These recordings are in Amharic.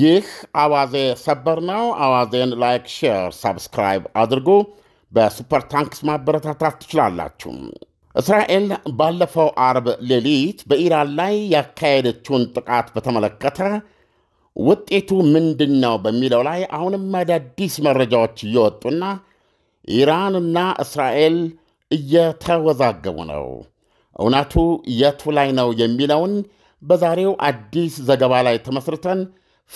ይህ አዋዜ ሰበር ነው። አዋዜን ላይክ፣ ሼር፣ ሳብስክራይብ አድርጉ። በሱፐር ታንክስ ማበረታታት ትችላላችሁ። እስራኤል ባለፈው አርብ ሌሊት በኢራን ላይ ያካሄደችውን ጥቃት በተመለከተ ውጤቱ ምንድን ነው በሚለው ላይ አሁንም አዳዲስ መረጃዎች እየወጡና ኢራንና እስራኤል እየተወዛገቡ ነው። እውነቱ የቱ ላይ ነው የሚለውን በዛሬው አዲስ ዘገባ ላይ ተመስርተን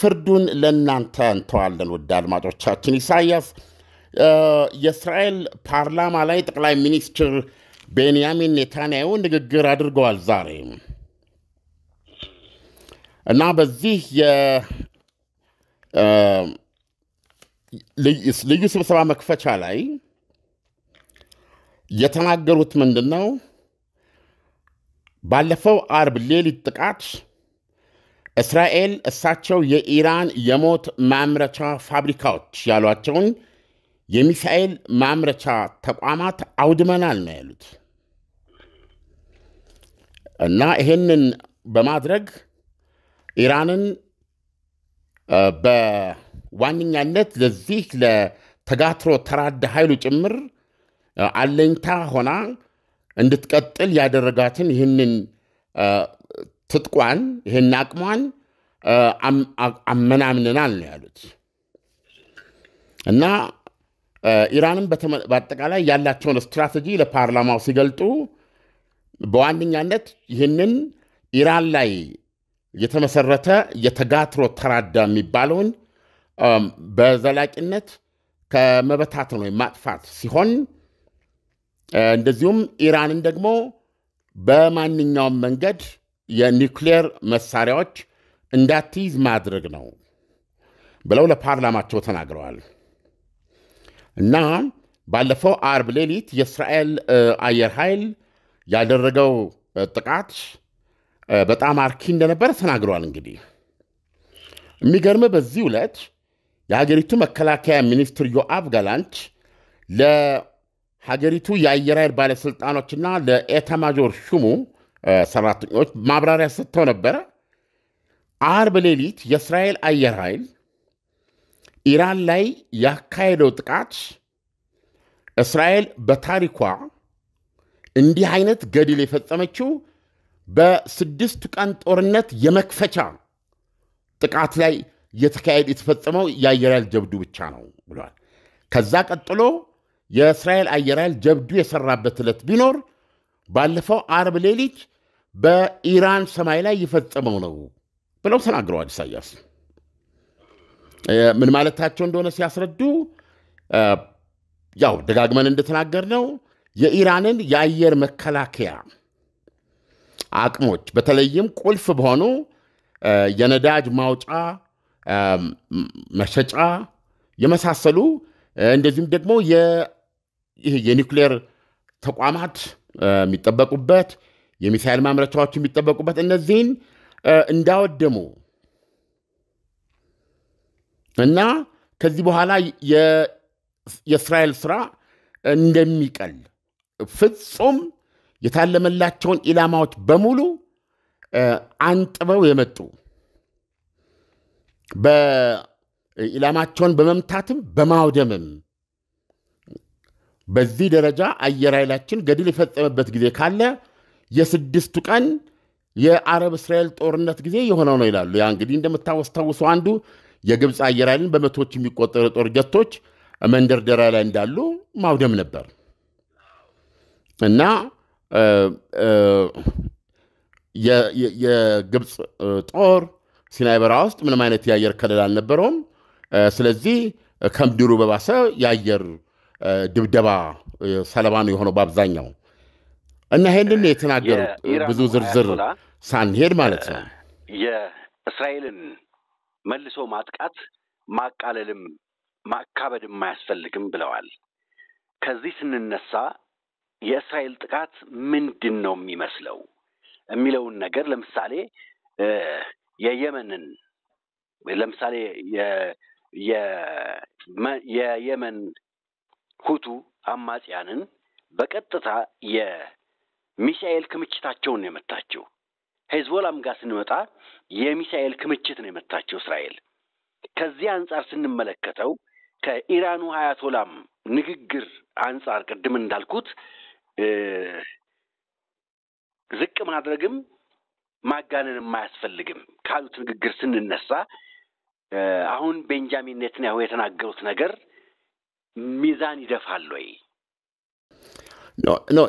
ፍርዱን ለእናንተ እንተዋለን። ውድ አድማጮቻችን፣ ኢሳያስ የእስራኤል ፓርላማ ላይ ጠቅላይ ሚኒስትር ቤንያሚን ኔታንያሁ ንግግር አድርገዋል ዛሬ እና በዚህ ልዩ ስብሰባ መክፈቻ ላይ የተናገሩት ምንድን ነው? ባለፈው አርብ ሌሊት ጥቃት እስራኤል እሳቸው የኢራን የሞት ማምረቻ ፋብሪካዎች ያሏቸውን የሚሳኤል ማምረቻ ተቋማት አውድመናል ነው ያሉት። እና ይህንን በማድረግ ኢራንን በዋነኛነት ለዚህ ለተጋትሮ ተራድ ኃይሉ ጭምር አለኝታ ሆና እንድትቀጥል ያደረጋትን ይህንን ትጥቋን ይህን አቅሟን አመናምንናል ነው ያሉት እና ኢራንም በአጠቃላይ ያላቸውን ስትራቴጂ ለፓርላማው ሲገልጡ በዋነኛነት ይህንን ኢራን ላይ የተመሰረተ የተጋትሮ ተራዳ የሚባለውን በዘላቂነት ከመበታተን ወይም ማጥፋት ሲሆን እንደዚሁም ኢራንን ደግሞ በማንኛውም መንገድ የኒውክሌር መሳሪያዎች እንዳትይዝ ማድረግ ነው ብለው ለፓርላማቸው ተናግረዋል እና ባለፈው አርብ ሌሊት የእስራኤል አየር ኃይል ያደረገው ጥቃት በጣም አርኪ እንደነበረ ተናግረዋል። እንግዲህ የሚገርም በዚህ ዕለት የሀገሪቱ መከላከያ ሚኒስትር ዮአብ ጋላንች ለሀገሪቱ የአየር ኃይል ባለሥልጣኖችና ለኤታማዦር ሹሙ ሰራተኞች ማብራሪያ ሰጥተው ነበረ። አርብ ሌሊት የእስራኤል አየር ኃይል ኢራን ላይ ያካሄደው ጥቃት እስራኤል በታሪኳ እንዲህ አይነት ገድል የፈጸመችው በስድስቱ ቀን ጦርነት የመክፈቻ ጥቃት ላይ የተካሄድ የተፈጸመው የአየር ኃይል ጀብዱ ብቻ ነው ብሏል። ከዛ ቀጥሎ የእስራኤል አየር ኃይል ጀብዱ የሰራበት ዕለት ቢኖር ባለፈው አርብ ሌሊት በኢራን ሰማይ ላይ የፈጸመው ነው ብለው ተናግረዋል። ኢሳያስ ምን ማለታቸው እንደሆነ ሲያስረዱ ያው ደጋግመን እንደተናገርነው የኢራንን የአየር መከላከያ አቅሞች በተለይም ቁልፍ በሆኑ የነዳጅ ማውጫ መሸጫ የመሳሰሉ እንደዚሁም ደግሞ የኒውክሌር ተቋማት የሚጠበቁበት የሚሳይል ማምረቻዎች የሚጠበቁበት እነዚህን እንዳወደሙ እና ከዚህ በኋላ የእስራኤል ስራ እንደሚቀል ፍጹም የታለመላቸውን ኢላማዎች በሙሉ አንጥበው የመጡ ኢላማቸውን በመምታትም በማውደምም በዚህ ደረጃ አየር ኃይላችን ገድል የፈጸመበት ጊዜ ካለ የስድስቱ ቀን የአረብ እስራኤል ጦርነት ጊዜ የሆነው ነው ይላሉ። ያ እንግዲህ እንደምታወስታውሱ አንዱ የግብፅ አየር ኃይልን በመቶዎች የሚቆጠሩ ጦር ጀቶች መንደርደሪያ ላይ እንዳሉ ማውደም ነበር እና የግብፅ ጦር ሲናይ በረሃ ውስጥ ምንም አይነት የአየር ከለል አልነበረውም። ስለዚህ ከምድሩ በባሰ የአየር ድብደባ ሰለባ ነው የሆነው በአብዛኛው። እና ይህንን የተናገሩት ብዙ ዝርዝር ሳንሄድ ማለት ነው የእስራኤልን መልሶ ማጥቃት ማቃለልም ማካበድም አያስፈልግም ብለዋል። ከዚህ ስንነሳ የእስራኤል ጥቃት ምንድን ነው የሚመስለው የሚለውን ነገር ለምሳሌ የየመንን ለምሳሌ የየመን ሁቱ አማጽያንን በቀጥታ ሚሳኤል ክምችታቸውን ነው የመታቸው። ሄዝቦላም ጋር ስንመጣ የሚሳኤል ክምችት ነው የመታቸው እስራኤል። ከዚህ አንጻር ስንመለከተው ከኢራኑ ሀያቶላም ንግግር አንጻር ቅድም እንዳልኩት ዝቅ ማድረግም ማጋነንም አያስፈልግም ካሉት ንግግር ስንነሳ አሁን ቤንጃሚን ኔትንያሁ የተናገሩት ነገር ሚዛን ይደፋል ወይ?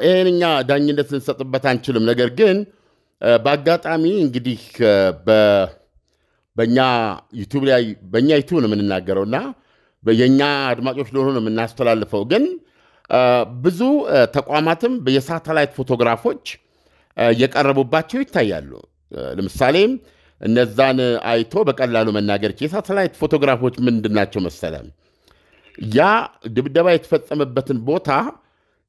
ይህን እኛ ዳኝነት ልንሰጥበት አንችልም። ነገር ግን በአጋጣሚ እንግዲህ በእኛ ዩቱብ ላይ በእኛ ዩቱብ ነው የምንናገረው እና የእኛ አድማጮች ለሆኑ ነው የምናስተላልፈው። ግን ብዙ ተቋማትም የሳተላይት ፎቶግራፎች የቀረቡባቸው ይታያሉ። ለምሳሌም እነዛን አይቶ በቀላሉ መናገር የሳተላይት ፎቶግራፎች ምንድን ናቸው መሰለም ያ ድብደባ የተፈጸመበትን ቦታ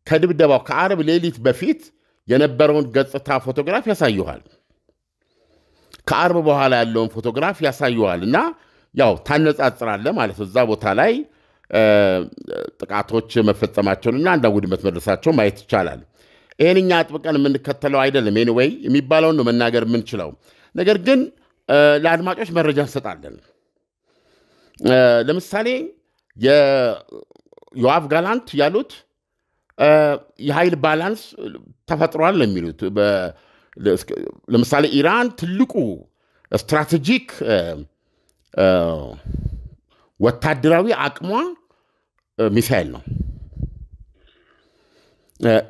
ከድብደባው ከአርብ ሌሊት በፊት የነበረውን ገጽታ ፎቶግራፍ ያሳየዋል። ከአርብ በኋላ ያለውን ፎቶግራፍ ያሳየዋል እና ያው ታነጻጽራለ ማለት እዛ ቦታ ላይ ጥቃቶች መፈጸማቸውንና አንዳንድ ውድመት መድረሳቸው ማየት ይቻላል። ይህን እኛ አጥብቀን የምንከተለው አይደለም። ኤኒዌይ የሚባለውን ነው መናገር የምንችለው። ነገር ግን ለአድማጮች መረጃ እንሰጣለን። ለምሳሌ የዮአቭ ጋላንት ያሉት የኃይል ባላንስ ተፈጥሯል ነው የሚሉት። ለምሳሌ ኢራን ትልቁ ስትራቴጂክ ወታደራዊ አቅሟ ሚሳይል ነው።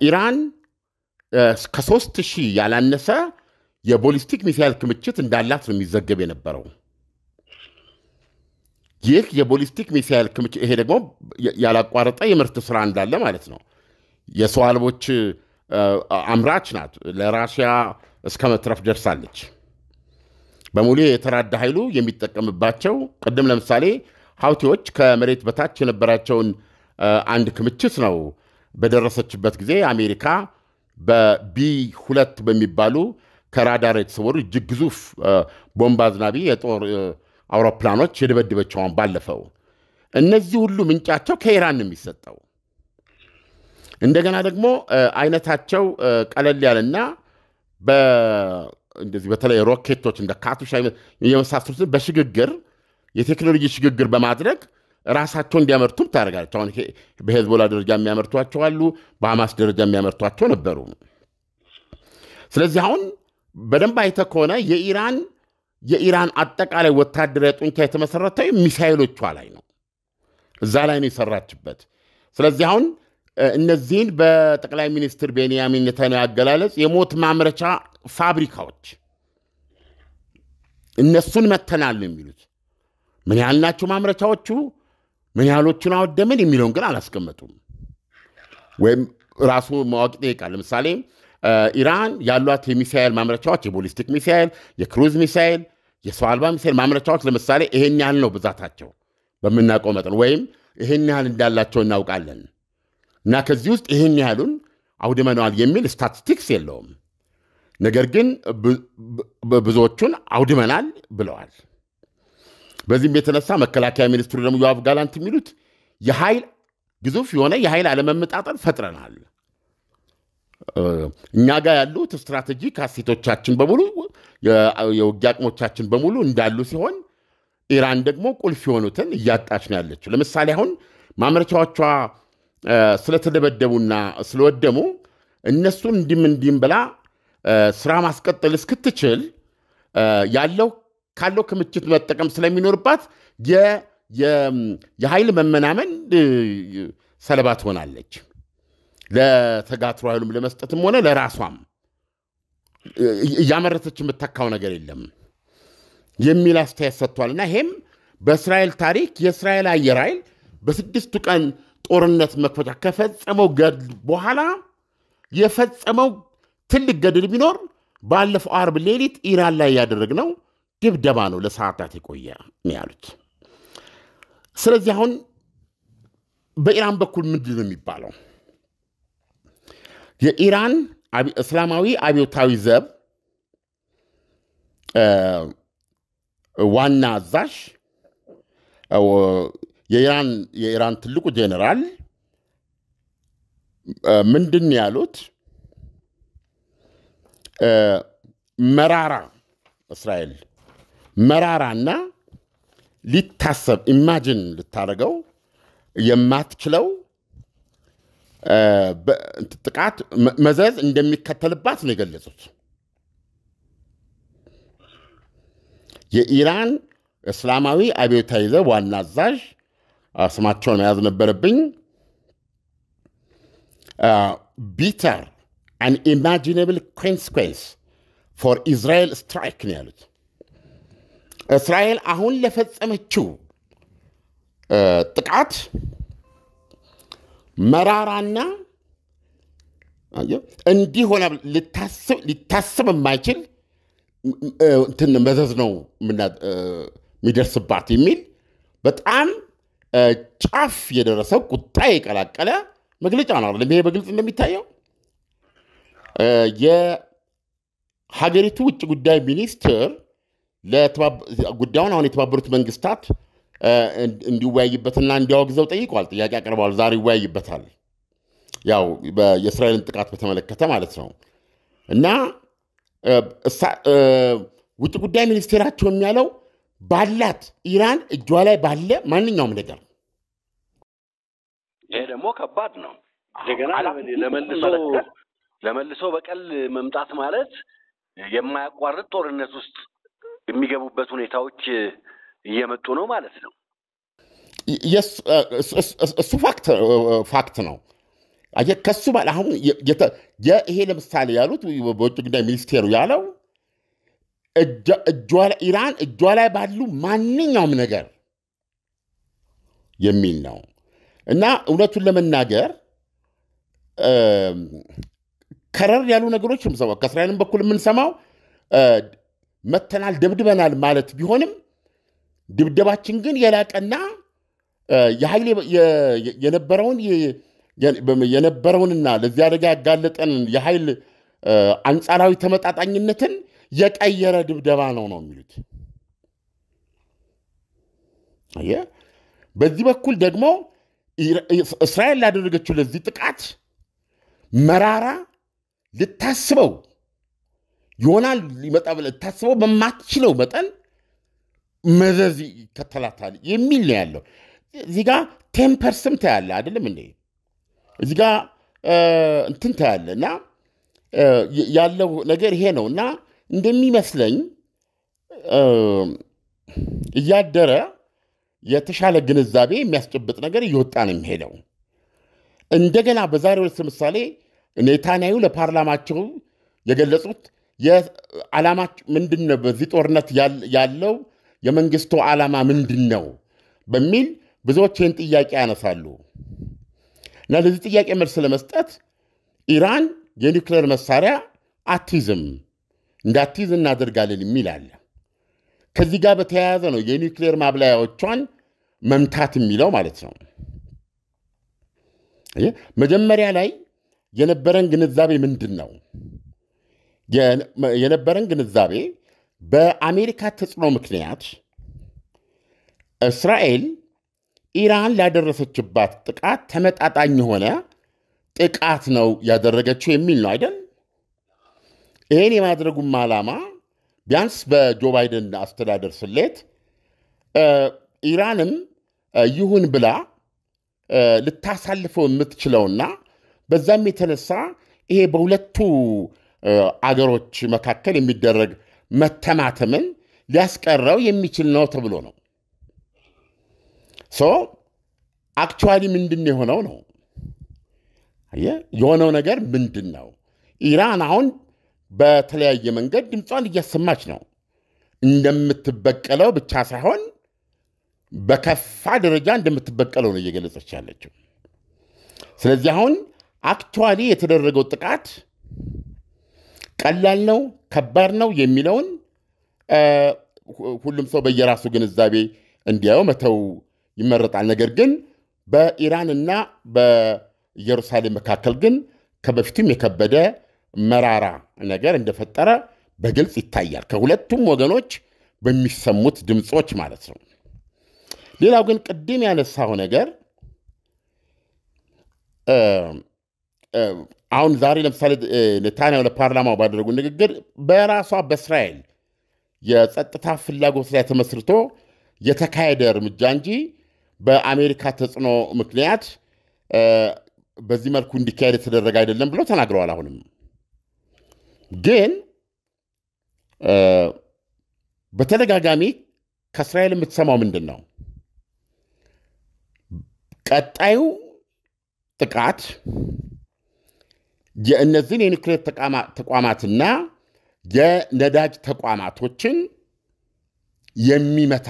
ኢራን ከሶስት ሺህ ያላነሰ የቦሊስቲክ ሚሳይል ክምችት እንዳላት ነው የሚዘገብ የነበረው። ይህ የቦሊስቲክ ሚሳይል ክምችት ይሄ ደግሞ ያላቋረጠ የምርት ስራ እንዳለ ማለት ነው። የሰው አልቦች አምራች ናት። ለራሽያ እስከ መትረፍ ደርሳለች። በሙሉ የተራዳ ኃይሉ የሚጠቀምባቸው ቅድም ለምሳሌ ሀውቲዎች ከመሬት በታች የነበራቸውን አንድ ክምችት ነው በደረሰችበት ጊዜ አሜሪካ በቢ ሁለት በሚባሉ ከራዳር የተሰወሩ እጅግ ግዙፍ ቦምብ አዝናቢ የጦር አውሮፕላኖች የደበደበችውን ባለፈው እነዚህ ሁሉ ምንጫቸው ከኢራን ነው የሚሰጠው። እንደገና ደግሞ አይነታቸው ቀለል ያለና እንደዚህ በተለይ ሮኬቶች እንደ ካቱሻ የመሳሰሉትን በሽግግር የቴክኖሎጂ ሽግግር በማድረግ ራሳቸው እንዲያመርቱም ታደርጋለች። አሁን በሄዝቦላ ደረጃ የሚያመርቷቸው አሉ፣ በሐማስ ደረጃ የሚያመርቷቸው ነበሩ። ስለዚህ አሁን በደንብ አይተ ከሆነ የኢራን የኢራን አጠቃላይ ወታደራዊ ጡንቻ የተመሰረተው ሚሳይሎቿ ላይ ነው። እዛ ላይ ነው የሰራችበት። ስለዚህ አሁን እነዚህን በጠቅላይ ሚኒስትር ቤንያሚን ኔታንያሁ አገላለጽ የሞት ማምረቻ ፋብሪካዎች እነሱን መተናል ነው የሚሉት። ምን ያህል ናቸው ማምረቻዎቹ? ምን ያህሎቹን አወደምን የሚለውን ግን አላስቀመጡም። ወይም ራሱ ማወቅ ይጠይቃል። ለምሳሌ ኢራን ያሏት የሚሳኤል ማምረቻዎች የቦሊስቲክ ሚሳኤል፣ የክሩዝ ሚሳኤል፣ የሰው አልባ ሚሳኤል ማምረቻዎች ለምሳሌ ይሄን ያህል ነው ብዛታቸው በምናውቀው መጠን ወይም ይሄን ያህል እንዳላቸው እናውቃለን። እና ከዚህ ውስጥ ይህን ያህሉን አውድመነዋል የሚል ስታቲስቲክስ የለውም። ነገር ግን ብዙዎቹን አውድመናል ብለዋል። በዚህም የተነሳ መከላከያ ሚኒስትሩ ደግሞ ዮአብ ጋላንት የሚሉት የኃይል ግዙፍ የሆነ የኃይል አለመመጣጠን ፈጥረናል። እኛ ጋር ያሉት ስትራቴጂክ አሴቶቻችን በሙሉ የውጊያ አቅሞቻችን በሙሉ እንዳሉ ሲሆን ኢራን ደግሞ ቁልፍ የሆኑትን እያጣች ነው ያለችው። ለምሳሌ አሁን ማምረቻዎቿ ስለተደበደቡና ስለወደሙ እነሱን እንዲም እንዲም ብላ ስራ ማስቀጠል እስክትችል ያለው ካለው ክምችት መጠቀም ስለሚኖርባት የኃይል መመናመን ሰለባ ትሆናለች። ለተጋትሮ ኃይሉም ለመስጠትም ሆነ ለራሷም እያመረተች የምታካው ነገር የለም የሚል አስተያየት ሰጥቷል። እና ይሄም በእስራኤል ታሪክ የእስራኤል አየር ኃይል በስድስቱ ቀን ጦርነት መክፈቻ ከፈጸመው ገድል በኋላ የፈጸመው ትልቅ ገድል ቢኖር ባለፈው አርብ ሌሊት ኢራን ላይ ያደረግነው ድብደባ ነው፣ ለሰዓታት የቆየ ያሉት። ስለዚህ አሁን በኢራን በኩል ምንድን ነው የሚባለው? የኢራን እስላማዊ አብዮታዊ ዘብ ዋና አዛዥ የኢራን ትልቁ ጄኔራል ምንድን ያሉት መራራ እስራኤል መራራና ሊታሰብ ኢማጂን ልታደርገው የማትችለው ጥቃት መዘዝ እንደሚከተልባት ነው የገለጹት። የኢራን እስላማዊ አብዮታዊ ዘብ ዋና አዛዥ uh, som har tjona as better being uh, bitter and imaginable consequence for israel strike ne yalut እስራኤል አሁን ለፈጸመችው ጥቃት መራራና እንዲህ ሆነ ሊታስብ የማይችል እንትን መዘዝ ነው but I'm. ጫፍ የደረሰው ቁጣ የቀላቀለ መግለጫ ነው ይሄ በግልጽ እንደሚታየው የሀገሪቱ ውጭ ጉዳይ ሚኒስትር ጉዳዩን አሁን የተባበሩት መንግስታት እንዲወያይበትና እንዲያወግዘው ጠይቋል። ጥያቄ አቅርበዋል። ዛሬ ይወያይበታል። ያው የእስራኤልን ጥቃት በተመለከተ ማለት ነው እና ውጭ ጉዳይ ሚኒስቴራቸው የሚያለው ባላት ኢራን እጇ ላይ ባለ ማንኛውም ነገር ይሄ ደግሞ ከባድ ነው። እንደገና ለመልሶ ለመልሶ በቀል መምጣት ማለት የማያቋርጥ ጦርነት ውስጥ የሚገቡበት ሁኔታዎች እየመጡ ነው ማለት ነው። እሱ ፋክት ነው። ከሱ ባለ አሁን ይሄ ለምሳሌ ያሉት በውጭ ጉዳይ ሚኒስቴሩ ያለው ኢራን እጇ ላይ ባሉ ማንኛውም ነገር የሚል ነው እና እውነቱን ለመናገር ከረር ያሉ ነገሮች የምሰማው ከእስራኤልም በኩል የምንሰማው መተናል፣ ደብድበናል ማለት ቢሆንም ድብደባችን ግን የላቀና የኃይል የነበረውን የነበረውንና ለዚህ አደጋ ያጋለጠን የኃይል አንጻራዊ ተመጣጣኝነትን የቀየረ ድብደባ ነው ነው የሚሉት። በዚህ በኩል ደግሞ እስራኤል ላደረገችው ለዚህ ጥቃት መራራ ልታስበው ይሆናል ሊመጣ ብለህ ልታስበው በማትችለው መጠን መዘዝ ይከተላታል የሚል ነው ያለው። እዚህ ጋ ቴምፐር ስም ታያለ አይደለም እንዴ? እዚህ ጋ እንትን ታያለ እና ያለው ነገር ይሄ ነው እና እንደሚመስለኝ እያደረ የተሻለ ግንዛቤ የሚያስጨብጥ ነገር እየወጣ ነው የሚሄደው። እንደገና በዛሬ ዕለት ለምሳሌ ኔታንያዩ ለፓርላማቸው የገለጹት የዓላማ ምንድን ነው፣ በዚህ ጦርነት ያለው የመንግስቱ ዓላማ ምንድን ነው በሚል ብዙዎች ይህን ጥያቄ ያነሳሉ እና ለዚህ ጥያቄ መልስ ለመስጠት ኢራን የኒውክሌር መሳሪያ አትይዝም እንዳትይዝ እናደርጋለን የሚል አለ። ከዚህ ጋር በተያያዘ ነው የኒውክሌር ማብላያዎቿን መምታት የሚለው ማለት ነው። መጀመሪያ ላይ የነበረን ግንዛቤ ምንድን ነው? የነበረን ግንዛቤ በአሜሪካ ተጽዕኖ ምክንያት እስራኤል ኢራን ላደረሰችባት ጥቃት ተመጣጣኝ የሆነ ጥቃት ነው ያደረገችው የሚል ነው አይደል? ይህን የማድረጉም ዓላማ ቢያንስ በጆ ባይደን አስተዳደር ስሌት ኢራንም ይሁን ብላ ልታሳልፈው የምትችለውና በዛም የተነሳ ይሄ በሁለቱ አገሮች መካከል የሚደረግ መተማተምን ሊያስቀረው የሚችል ነው ተብሎ ነው። ሶ አክቹዋሊ ምንድን የሆነው ነው የሆነው ነገር ምንድን ነው? ኢራን አሁን በተለያየ መንገድ ድምጿን እያሰማች ነው። እንደምትበቀለው ብቻ ሳይሆን በከፋ ደረጃ እንደምትበቀለው ነው እየገለጸች ያለችው። ስለዚህ አሁን አክቹዋሊ የተደረገው ጥቃት ቀላል ነው፣ ከባድ ነው የሚለውን ሁሉም ሰው በየራሱ ግንዛቤ እንዲያየው መተው ይመረጣል። ነገር ግን በኢራን እና በኢየሩሳሌም መካከል ግን ከበፊቱም የከበደ መራራ ነገር እንደፈጠረ በግልጽ ይታያል፣ ከሁለቱም ወገኖች በሚሰሙት ድምፆች ማለት ነው። ሌላው ግን ቅድም ያነሳው ነገር አሁን ዛሬ ለምሳሌ ኔታንያሁ ለፓርላማው ባደረጉ ንግግር በራሷ በእስራኤል የጸጥታ ፍላጎት ላይ ተመስርቶ የተካሄደ እርምጃ እንጂ በአሜሪካ ተጽዕኖ ምክንያት በዚህ መልኩ እንዲካሄድ የተደረገ አይደለም ብሎ ተናግረዋል። አሁንም ግን በተደጋጋሚ ከእስራኤል የምትሰማው ምንድን ነው? ቀጣዩ ጥቃት የእነዚህን የኒውክሌር ተቋማትና የነዳጅ ተቋማቶችን የሚመታ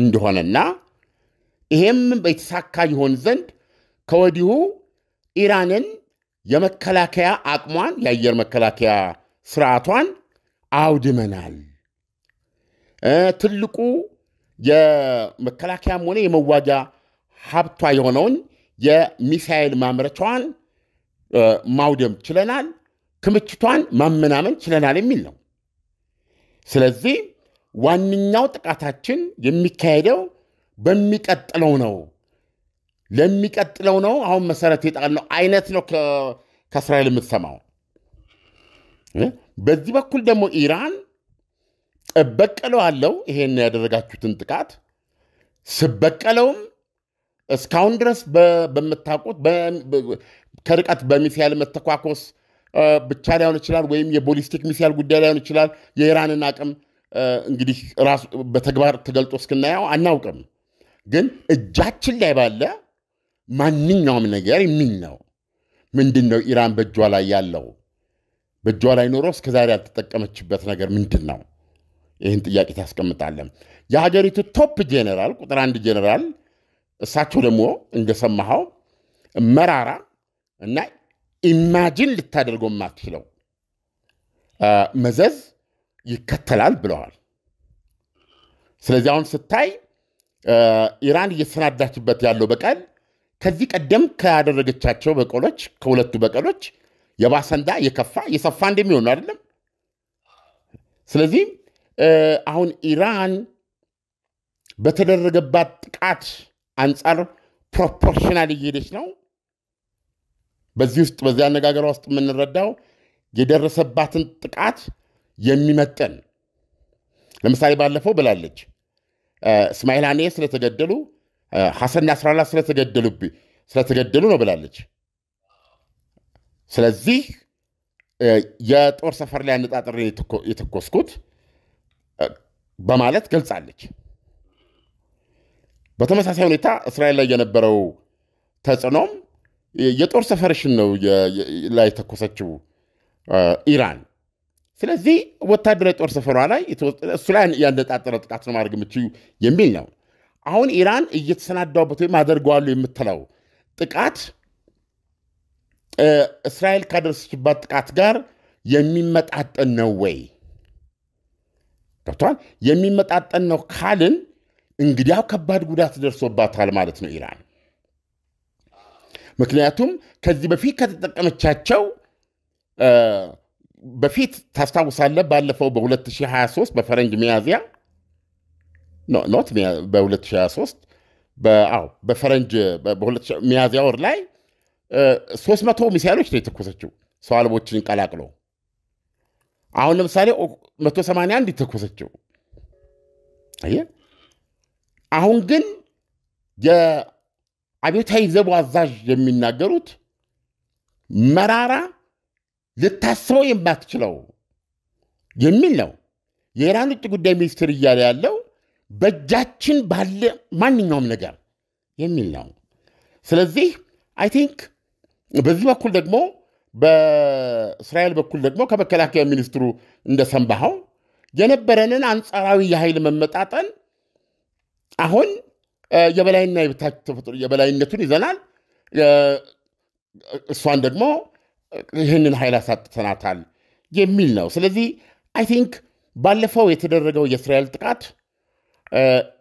እንደሆነና ይሄም የተሳካ ይሆን ዘንድ ከወዲሁ ኢራንን የመከላከያ አቅሟን የአየር መከላከያ ስርዓቷን አውድመናል። ትልቁ የመከላከያም ሆነ የመዋጃ ሀብቷ የሆነውን የሚሳኤል ማምረቻዋን ማውደም ችለናል፣ ክምችቷን ማመናመን ችለናል የሚል ነው። ስለዚህ ዋነኛው ጥቃታችን የሚካሄደው በሚቀጥለው ነው ለሚቀጥለው ነው አሁን መሰረት የጣልነው አይነት ነው ከእስራኤል የምትሰማው። በዚህ በኩል ደግሞ ኢራን እበቀለዋለሁ ይሄን ያደረጋችሁትን ጥቃት ስበቀለውም እስካሁን ድረስ በምታውቁት ከርቀት በሚሳይል መተኳኮስ ብቻ ላይሆን ይችላል፣ ወይም የቦሊስቲክ ሚሳይል ጉዳይ ላይሆን ይችላል። የኢራንን አቅም እንግዲህ ራሱ በተግባር ተገልጦ እስክናየው አናውቅም። ግን እጃችን ላይ ባለ ማንኛውም ነገር የሚል ነው። ምንድን ነው ኢራን በእጇ ላይ ያለው? በእጇ ላይ ኖሮ እስከዛሬ ያልተጠቀመችበት ነገር ምንድን ነው? ይህን ጥያቄ ታስቀምጣለን። የሀገሪቱ ቶፕ ጄኔራል ቁጥር አንድ ጄኔራል እሳቸው ደግሞ እንደሰማኸው መራራ እና ኢማጂን ልታደርገው የማትችለው መዘዝ ይከተላል ብለዋል። ስለዚህ አሁን ስታይ ኢራን እየተሰናዳችበት ያለው በቀል ከዚህ ቀደም ካደረገቻቸው በቀሎች ከሁለቱ በቀሎች የባሰንዳ የከፋ የሰፋ እንደሚሆኑ አይደለም። ስለዚህ አሁን ኢራን በተደረገባት ጥቃት አንጻር ፕሮፖርሽናል እየሄደች ነው። በዚህ ውስጥ በዚህ አነጋገሯ ውስጥ የምንረዳው የደረሰባትን ጥቃት የሚመጠን ለምሳሌ ባለፈው ብላለች እስማኤል ሀኒዬ ስለተገደሉ ሐሰን ናስራላ ስለተገደሉብኝ ስለተገደሉ ነው ብላለች። ስለዚህ የጦር ሰፈር ላይ አነጣጥር የተኮስኩት በማለት ገልጻለች። በተመሳሳይ ሁኔታ እስራኤል ላይ የነበረው ተጽዕኖም የጦር ሰፈርሽን ነው ላይ የተኮሰችው ኢራን። ስለዚህ ወታደራዊ ጦር ሰፈሯ ላይ እሱ ላይ ያነጣጠረ ጥቃት ነው ማድረግ የምችዩ የሚል ነው። አሁን ኢራን እየተሰናዳበት ወይም አደርገዋለሁ የምትለው ጥቃት እስራኤል ካደረሰችባት ጥቃት ጋር የሚመጣጠን ነው ወይ? ገብቷል። የሚመጣጠን ነው ካልን እንግዲያው ከባድ ጉዳት ደርሶባታል ማለት ነው ኢራን። ምክንያቱም ከዚህ በፊት ከተጠቀመቻቸው በፊት ታስታውሳለህ፣ ባለፈው በ2023 በፈረንጅ ሚያዝያ ኖት በ2023 በፈረንጅ ሚያዝያ ወር ላይ 300 ሚሳይሎች ነው የተኮሰችው ሰው አልቦችን ቀላቅሎ። አሁን ለምሳሌ 181 የተኮሰችው። አሁን ግን የአብዮታዊ ዘቡ አዛዥ የሚናገሩት መራራ ልታስበው የማትችለው የሚል ነው። የኢራን ውጭ ጉዳይ ሚኒስትር እያለ ያለው በእጃችን ባለ ማንኛውም ነገር የሚል ነው። ስለዚህ አይ ቲንክ በዚህ በኩል ደግሞ በእስራኤል በኩል ደግሞ ከመከላከያ ሚኒስትሩ እንደሰንባኸው የነበረንን አንጻራዊ የኃይል መመጣጠን አሁን የበላይና የበታች ተፈጥሮ የበላይነቱን ይዘናል። እሷን ደግሞ ይህንን ኃይል አሳጥተናታል የሚል ነው። ስለዚህ አይ ቲንክ ባለፈው የተደረገው የእስራኤል ጥቃት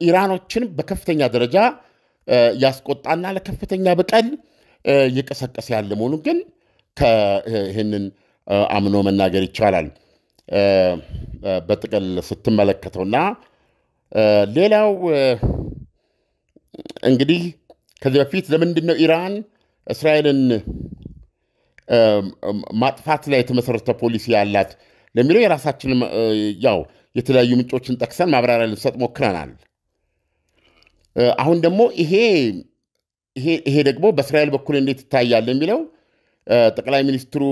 ኢራኖችን በከፍተኛ ደረጃ ያስቆጣና ለከፍተኛ በቀል እየቀሰቀሰ ያለ መሆኑ ግን ይህንን አምኖ መናገር ይቻላል። በጥቅል ስትመለከተውና ሌላው እንግዲህ ከዚህ በፊት ለምንድን ነው ኢራን እስራኤልን ማጥፋት ላይ የተመሰረተ ፖሊሲ ያላት ለሚለው የራሳችን ያው የተለያዩ ምንጮችን ጠቅሰን ማብራሪያ ልንሰጥ ሞክረናል። አሁን ደግሞ ይሄ ደግሞ በእስራኤል በኩል እንዴት ይታያል የሚለው ጠቅላይ ሚኒስትሩ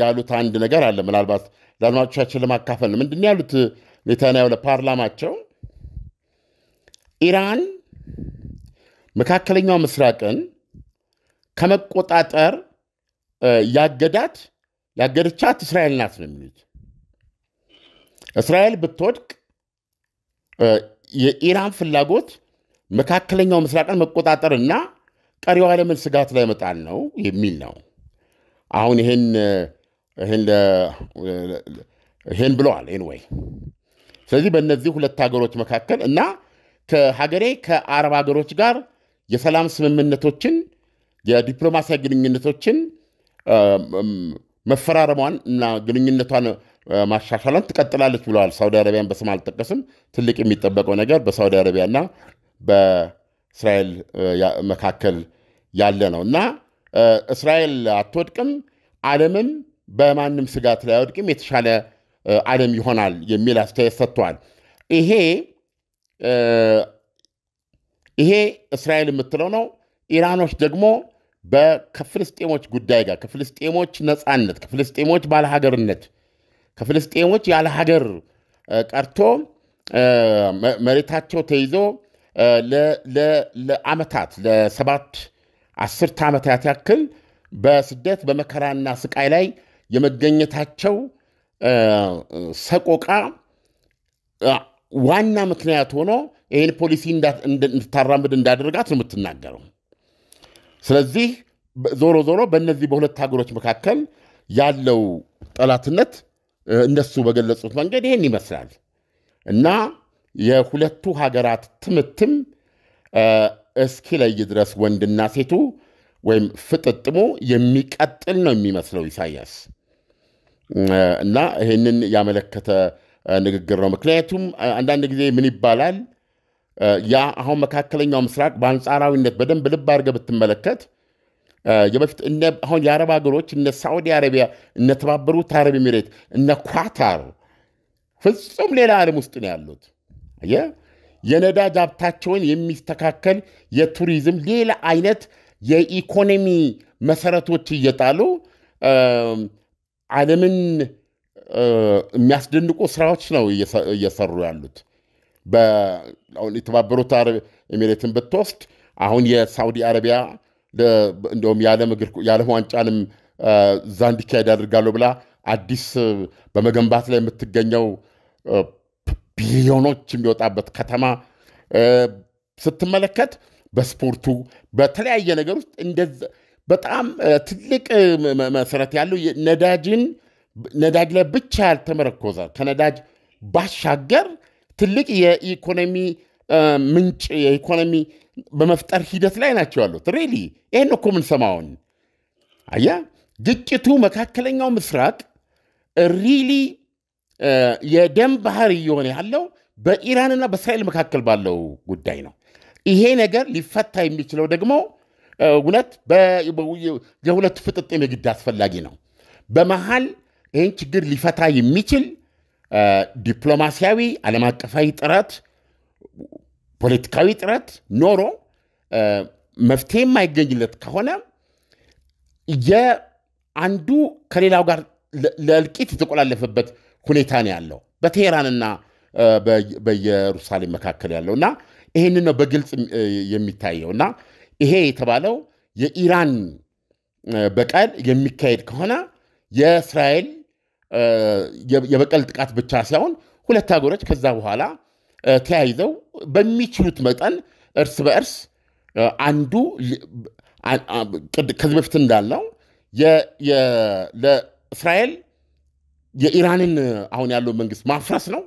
ያሉት አንድ ነገር አለ። ምናልባት ለአድማጮቻችን ለማካፈል ነው። ምንድን ያሉት ኔታንያሁ ለፓርላማቸው ኢራን መካከለኛው ምስራቅን ከመቆጣጠር ያገዳት ያገደቻት እስራኤል ናት ነው የሚሉት። እስራኤል ብትወድቅ የኢራን ፍላጎት መካከለኛው ምስራቅን መቆጣጠር እና ቀሪው ዓለምን ስጋት ላይ መጣል ነው የሚል ነው። አሁን ይሄን ብለዋል ኤንወይ። ስለዚህ በእነዚህ ሁለት ሀገሮች መካከል እና ከሀገሬ ከአረብ ሀገሮች ጋር የሰላም ስምምነቶችን የዲፕሎማሲያ ግንኙነቶችን መፈራረሟን እና ግንኙነቷን ማሻሻሏን ትቀጥላለች ብለዋል። ሳውዲ አረቢያን በስም አልጠቀስም። ትልቅ የሚጠበቀው ነገር በሳውዲ አረቢያና በእስራኤል መካከል ያለ ነው እና እስራኤል አትወድቅም፣ ዓለምም በማንም ስጋት ላይ አይወድቅም፣ የተሻለ ዓለም ይሆናል የሚል አስተያየት ሰጥተዋል። ይሄ ይሄ እስራኤል የምትለው ነው። ኢራኖች ደግሞ ከፍልስጤሞች ጉዳይ ጋር ከፍልስጤሞች ነፃነት፣ ከፍልስጤሞች ባለሀገርነት ከፍልስጤሞች ያለ ሀገር ቀርቶ መሬታቸው ተይዞ ለዓመታት ለሰባት አስርተ ዓመታት ያክል በስደት በመከራና ስቃይ ላይ የመገኘታቸው ሰቆቃ ዋና ምክንያት ሆኖ ይህን ፖሊሲ እንድታራምድ እንዳደረጋት ነው የምትናገረው። ስለዚህ ዞሮ ዞሮ በእነዚህ በሁለት ሀገሮች መካከል ያለው ጠላትነት እነሱ በገለጹት መንገድ ይህን ይመስላል እና የሁለቱ ሀገራት ትምትም እስኪለይ ድረስ ወንድና ሴቱ ወይም ፍጥጥሙ የሚቀጥል ነው የሚመስለው ኢሳያስ እና ይህንን ያመለከተ ንግግር ነው። ምክንያቱም አንዳንድ ጊዜ ምን ይባላል ያ አሁን መካከለኛው ምስራቅ በአንጻራዊነት በደንብ ልብ አድርገህ ብትመለከት የበፊት አሁን የአረብ ሀገሮች እነ ሳዑዲ አረቢያ፣ እነ ተባበሩት አረብ ኤሚሬት፣ እነ ኳታር ፍጹም ሌላ ዓለም ውስጥ ነው ያሉት። የነዳጅ ሀብታቸውን የሚስተካከል የቱሪዝም ሌላ አይነት የኢኮኖሚ መሰረቶች እየጣሉ ዓለምን የሚያስደንቁ ስራዎች ነው እየሰሩ ያሉት። የተባበሩት አረብ ኤሚሬትን ብትወስድ አሁን የሳውዲ አረቢያ እንዲሁም የዓለም ዋንጫንም እዛ እንዲካሄድ ያደርጋሉ ብላ አዲስ በመገንባት ላይ የምትገኘው ቢሊዮኖች የሚወጣበት ከተማ ስትመለከት በስፖርቱ በተለያየ ነገር ውስጥ እንደ በጣም ትልቅ መሰረት ያለው ነዳጅን ነዳጅ ላይ ብቻ ያልተመረኮዘ ከነዳጅ ባሻገር ትልቅ የኢኮኖሚ ምንጭ የኢኮኖሚ በመፍጠር ሂደት ላይ ናቸው ያሉት። ሪሊ ይህን እኮ ሰማውን አያ ግጭቱ መካከለኛው ምስራቅ ሪሊ የደም ባህር እየሆነ ያለው በኢራንና በእስራኤል መካከል ባለው ጉዳይ ነው። ይሄ ነገር ሊፈታ የሚችለው ደግሞ እውነት የሁለቱ ፍጥጥ የግድ አስፈላጊ ነው። በመሀል ይህን ችግር ሊፈታ የሚችል ዲፕሎማሲያዊ ዓለም አቀፋዊ ጥረት ፖለቲካዊ ጥረት ኖሮ መፍትሄ የማይገኝለት ከሆነ የአንዱ ከሌላው ጋር ለእልቂት የተቆላለፈበት ሁኔታ ነው ያለው በቴሄራንና በኢየሩሳሌም መካከል ያለው እና ይህንን ነው በግልጽ የሚታየው እና ይሄ የተባለው የኢራን በቀል የሚካሄድ ከሆነ የእስራኤል የበቀል ጥቃት ብቻ ሳይሆን ሁለት ሀገሮች ከዛ በኋላ ተያይዘው በሚችሉት መጠን እርስ በእርስ አንዱ ከዚህ በፊት እንዳለው ለእስራኤል የኢራንን አሁን ያለው መንግስት ማፍረስ ነው።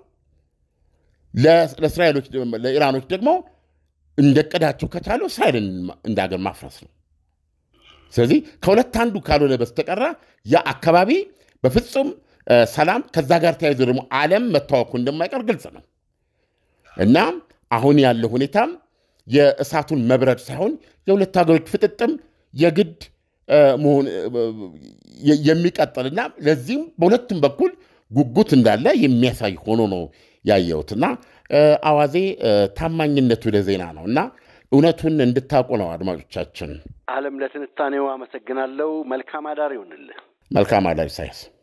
ለእስራኤሎች ለኢራኖች ደግሞ እንደቀዳቸው ከቻሉ እስራኤልን እንዳገር ማፍረስ ነው። ስለዚህ ከሁለት አንዱ ካልሆነ በስተቀራ ያ አካባቢ በፍጹም ሰላም ከዛ ጋር ተያይዞ ደግሞ ዓለም መታወኩ እንደማይቀር ግልጽ ነው። እና አሁን ያለው ሁኔታ የእሳቱን መብረድ ሳይሆን የሁለት ሀገሮች ፍጥጥም የግድ መሆን የሚቀጥልና ለዚህም በሁለቱም በኩል ጉጉት እንዳለ የሚያሳይ ሆኖ ነው ያየሁት እና አዋዜ ታማኝነቱ ለዜና ነው እና እውነቱን እንድታውቁ ነው አድማጮቻችን። አለም ለትንታኔው አመሰግናለሁ። መልካም አዳር ይሆንልህ። መልካም አዳር ሳይንስ